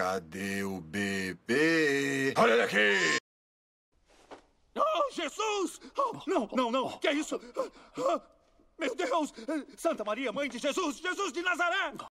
Cadê o bebê? Olha ele aqui! Oh, Jesus! Oh, não, não, não! Que é isso? Oh, meu Deus! Santa Maria, mãe de Jesus! Jesus de Nazaré!